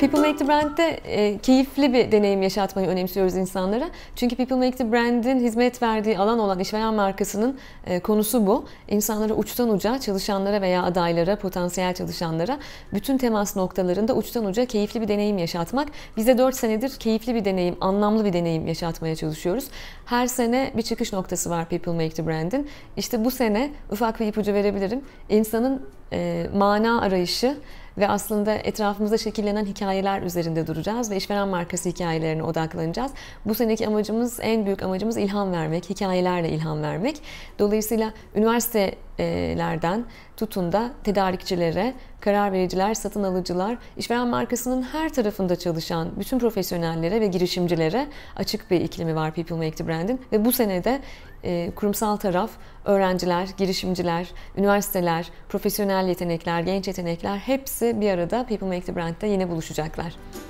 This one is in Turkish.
People Make the Brand'de e, keyifli bir deneyim yaşatmayı önemsiyoruz insanlara. Çünkü People Make the Brand'in hizmet verdiği alan olan işveren markasının e, konusu bu. İnsanlara uçtan uca, çalışanlara veya adaylara, potansiyel çalışanlara bütün temas noktalarında uçtan uca keyifli bir deneyim yaşatmak. Biz de 4 senedir keyifli bir deneyim, anlamlı bir deneyim yaşatmaya çalışıyoruz. Her sene bir çıkış noktası var People Make the Brand'in. İşte bu sene ufak bir ipucu verebilirim. İnsanın e, mana arayışı, ve aslında etrafımızda şekillenen hikayeler üzerinde duracağız ve işveren markası hikayelerine odaklanacağız. Bu seneki amacımız, en büyük amacımız ilham vermek, hikayelerle ilham vermek. Dolayısıyla üniversite lerden tutun da tedarikçilere, karar vericiler, satın alıcılar, işveren markasının her tarafında çalışan bütün profesyonellere ve girişimcilere açık bir iklimi var People Make the Brand'in ve bu senede e, kurumsal taraf öğrenciler, girişimciler, üniversiteler, profesyonel yetenekler, genç yetenekler hepsi bir arada People Make the Brand'de yine buluşacaklar.